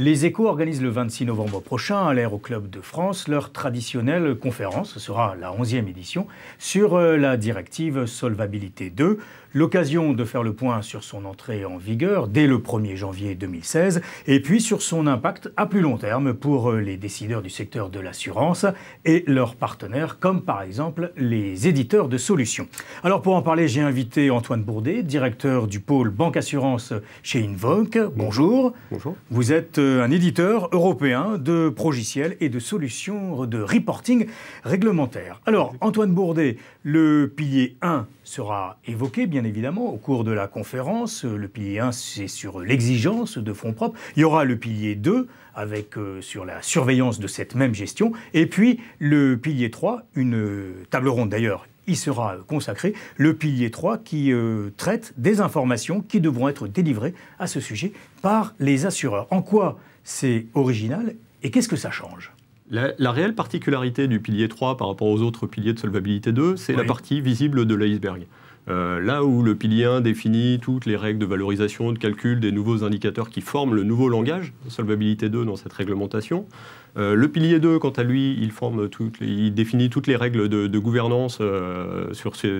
Les Échos organisent le 26 novembre prochain à l'Aéroclub de France leur traditionnelle conférence, ce sera la 11e édition, sur euh, la directive Solvabilité 2, l'occasion de faire le point sur son entrée en vigueur dès le 1er janvier 2016 et puis sur son impact à plus long terme pour euh, les décideurs du secteur de l'assurance et leurs partenaires comme par exemple les éditeurs de solutions. Alors pour en parler, j'ai invité Antoine Bourdet, directeur du pôle banque assurance chez Invoque. Bonjour. Bonjour. Vous êtes euh, un éditeur européen de progiciels et de solutions de reporting réglementaire. Alors, Antoine Bourdet, le pilier 1 sera évoqué, bien évidemment, au cours de la conférence. Le pilier 1, c'est sur l'exigence de fonds propres. Il y aura le pilier 2 avec, euh, sur la surveillance de cette même gestion. Et puis le pilier 3, une euh, table ronde d'ailleurs y sera consacrée, le pilier 3 qui euh, traite des informations qui devront être délivrées à ce sujet par les assureurs. En quoi c'est original et qu'est-ce que ça change la, réelle particularité du pilier 3 par rapport aux autres piliers de solvabilité 2, c'est la partie visible de l'iceberg. Euh, là où le pilier 1 définit toutes les règles de valorisation, de calcul, des nouveaux indicateurs qui forment le nouveau langage, solvabilité 2 dans cette réglementation. Euh, le pilier 2, quant à lui, il, définit toutes les règles de, gouvernance euh, sur, ces,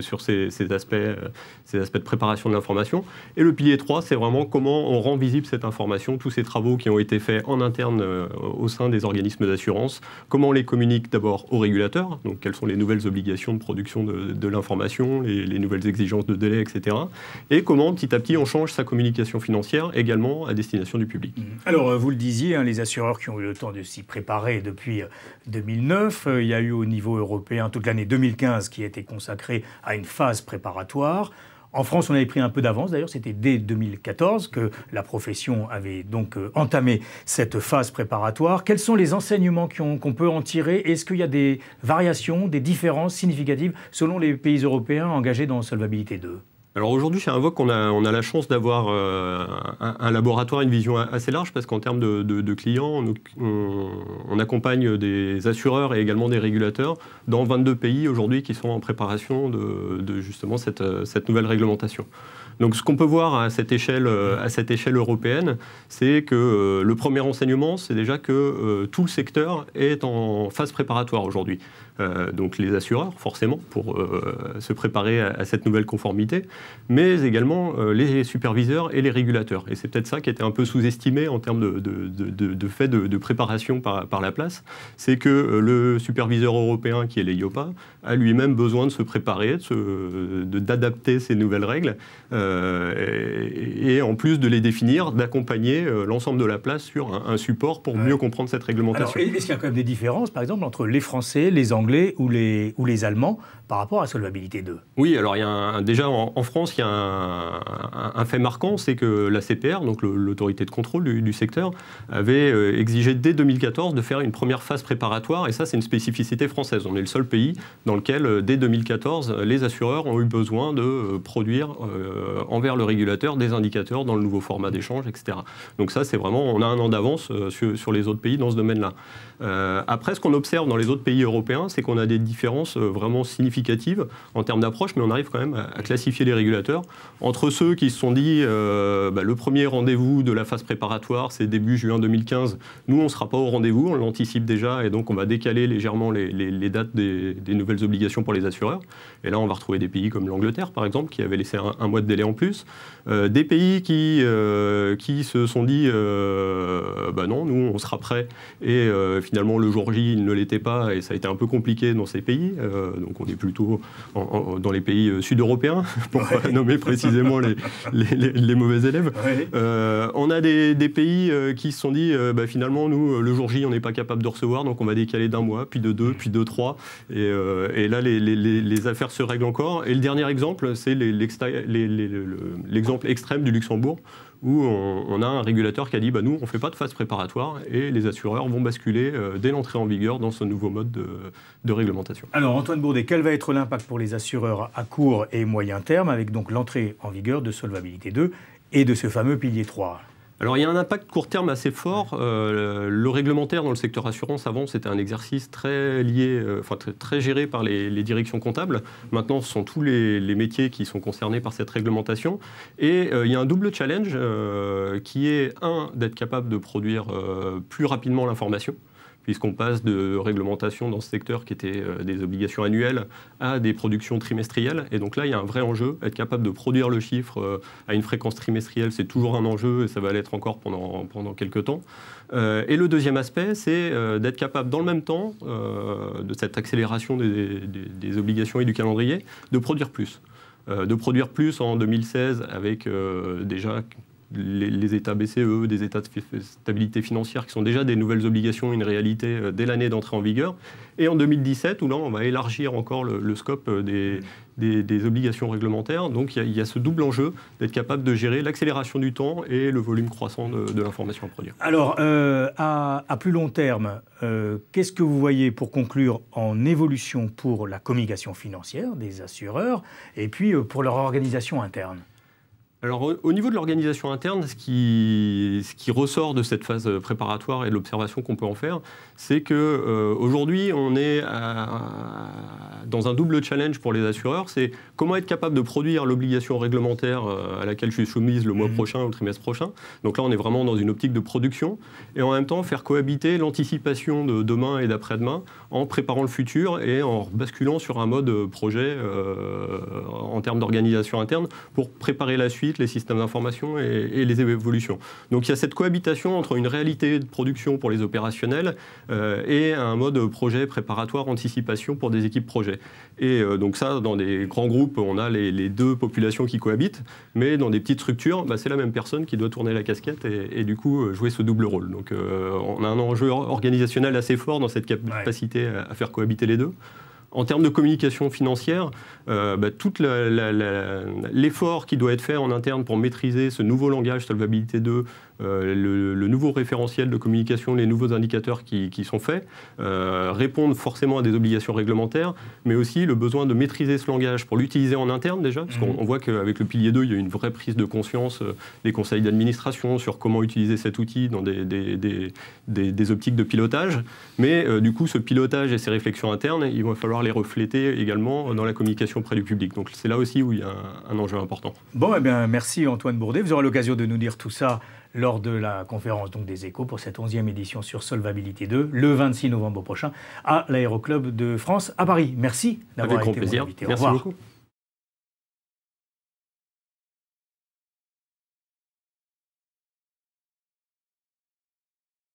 aspects, ces aspects de préparation de l'information. Et le pilier 3, c'est vraiment comment on rend visible cette information, tous ces travaux qui ont été faits en interne au sein des organismes d'assurance, comment on les communique d'abord aux régulateurs, donc quelles sont les nouvelles obligations de production de, l'information, les, les nouvelles exigences exigences de délai, etc. Et comment petit à petit on change sa communication financière également à destination du public. Mm-hmm. Alors euh, vous le disiez, hein, les assureurs qui ont eu le temps de s'y préparer depuis 2009, euh, euh, il y a eu au niveau européen toute l'année 2015 qui a été consacrée à une phase préparatoire. En France, on avait pris un peu d'avance, d'ailleurs, c'était dès 2014 que la profession avait donc euh, entamé cette phase préparatoire. Quels sont les enseignements qu'on peut en tirer Est-ce qu'il y a des variations, des différences significatives selon les pays européens engagés dans Solvabilité 2 alors aujourd'hui, chez Invoque, on a, la chance d'avoir euh, un, laboratoire, une vision assez large, parce qu'en termes de, clients, on, accompagne des assureurs et également des régulateurs dans 22 pays aujourd'hui qui sont en préparation de, justement cette, nouvelle réglementation. Donc ce qu'on peut voir à cette échelle, euh, à cette échelle européenne, c'est que euh, le premier enseignement, c'est déjà que tout le secteur est en phase préparatoire aujourd'hui. Euh, donc les assureurs forcément pour euh, se préparer à, cette nouvelle conformité, mais également euh, les superviseurs et les régulateurs. Et c'est peut-être ça qui était un peu sous-estimé en termes de, de, fait de, préparation par, la place, c'est que le superviseur européen qui est l'EIOPA a lui-même besoin de se préparer, d'adapter ces nouvelles règles et, en plus de les définir, d'accompagner l'ensemble de la place sur un, support pour mieux comprendre cette réglementation. Est-ce qu'il y a quand même des différences, par exemple, entre les Français, les Anglais ou les, ou les Allemands par rapport à solvabilité 2 Oui, alors il y a déjà en, France, il y a un, fait marquant, c'est que la CPR, donc l'autorité de contrôle du, secteur, avait euh, exigé dès 2014 de faire une première phase préparatoire, et ça c'est une spécificité française. On est le seul pays dans lequel, euh, dès 2014, les assureurs ont eu besoin de euh, produire envers le régulateur des indicateurs dans le nouveau format d'échange, etc. Donc ça c'est vraiment, on a un an d'avance sur, les autres pays dans ce domaine-là. après, ce qu'on observe dans les autres pays européens, c'est qu'on a des différences vraiment significatives en termes d'approche, mais on arrive quand même à, classifier les régulateurs entre ceux qui se sont dit euh, bah, le premier rendez-vous de la phase préparatoire, c'est début juin 2015. Nous, on ne sera pas au rendez-vous, on l'anticipe déjà et donc on va décaler légèrement les, dates des, nouvelles obligations pour les assureurs. Et là, on va retrouver des pays comme l'Angleterre, par exemple, qui avait laissé un, mois de délai en plus. Euh, des pays qui, euh, qui se sont dit bah non, nous, on sera prêt. Et finalement, le jour J, il ne l'était pas et ça a été un peu compliqué dans ces pays. donc on est plus plutôt dans les pays euh, sud-européens, pour pas nommer précisément les, mauvais élèves. Euh, on a des, pays euh, qui se sont dit, bah, finalement, nous, le jour J, on n'est pas capable de recevoir, donc on va décaler d'un mois, puis de deux, puis de trois. Et, et là, les, affaires se règlent encore. Et le dernier exemple, c'est l'exemple extrême du Luxembourg où on, a un régulateur qui a dit bah, nous, on ne fait pas de phase préparatoire et les assureurs vont basculer euh, dès l'entrée en vigueur dans ce nouveau mode de, de réglementation. Alors, Antoine Bourdet, quel va être l'impact pour les assureurs à court et moyen terme avec donc l'entrée en vigueur de Solvabilité 2 et de ce fameux pilier 3 alors il y a un impact court terme assez fort. Euh, le réglementaire dans le secteur assurance, avant, c'était un exercice très lié, euh, enfin très, géré par les, directions comptables. Maintenant, ce sont tous les, métiers qui sont concernés par cette réglementation. Et euh, il y a un double challenge qui est, un, d'être capable de produire plus rapidement l'information puisqu'on passe de réglementation dans ce secteur qui était euh, des obligations annuelles à des productions trimestrielles. Et donc là, il y a un vrai enjeu. Être capable de produire le chiffre euh, à une fréquence trimestrielle, c'est toujours un enjeu et ça va l'être encore pendant, pendant quelques temps. Euh, et le deuxième aspect, c'est d'être capable, dans le même temps, de cette accélération des, obligations et du calendrier, de produire plus. de produire plus en 2016 avec déjà les, États BCE, des États de stabilité financière, qui sont déjà des nouvelles obligations, une réalité euh, dès l'année d'entrée en vigueur. Et en 2017, où là, on va élargir encore le, scope euh, des, des, obligations réglementaires. Donc, il y, a ce double enjeu d'être capable de gérer l'accélération du temps et le volume croissant de, l'information à produire. Alors, euh, à, plus long terme, qu'est-ce que vous voyez pour conclure en évolution pour la communication financière des assureurs et puis pour leur organisation interne alors au niveau de l'organisation interne, ce qui, ressort de cette phase euh, préparatoire et de l'observation qu'on peut en faire, c'est qu'aujourd'hui euh, on est dans un double challenge pour les assureurs, c'est comment être capable de produire l'obligation réglementaire euh, à laquelle je suis soumise le mois mmh. prochain ou le trimestre prochain. Donc là on est vraiment dans une optique de production et en même temps faire cohabiter l'anticipation de demain et d'après-demain en préparant le futur et en basculant sur un mode projet en termes d'organisation interne pour préparer la suite les systèmes d'information et, les évolutions. Donc il y a cette cohabitation entre une réalité de production pour les opérationnels euh, et un mode projet préparatoire anticipation pour des équipes projet. Et euh, donc ça, dans des grands groupes, on a les, deux populations qui cohabitent, mais dans des petites structures, bah, c'est la même personne qui doit tourner la casquette et, du coup euh, jouer ce double rôle. Donc on a un enjeu organisationnel assez fort dans cette capacité à faire cohabiter les deux en termes de communication financière, euh, bah, tout l'effort qui doit être fait en interne pour maîtriser ce nouveau langage Solvabilité 2, euh, le, nouveau référentiel de communication, les nouveaux indicateurs qui, sont faits, euh, répondent forcément à des obligations réglementaires, mais aussi le besoin de maîtriser ce langage pour l'utiliser en interne déjà, parce qu'on mhm. voit qu'avec le pilier 2, il y a une vraie prise de conscience euh, des conseils d'administration sur comment utiliser cet outil dans des, optiques de pilotage. Mais du coup, ce pilotage et ces réflexions internes, il va falloir les refléter également dans la communication auprès du public. Donc c'est là aussi où il y a un, enjeu important. Bon, eh bien, merci Antoine Bourdet. Vous aurez l'occasion de nous dire tout ça lors de la conférence donc, des échos pour cette 11e édition sur Solvabilité 2, le 26 novembre prochain, à l'Aéroclub de France à Paris. Merci d'avoir été mon invité. Au revoir. Beaucoup.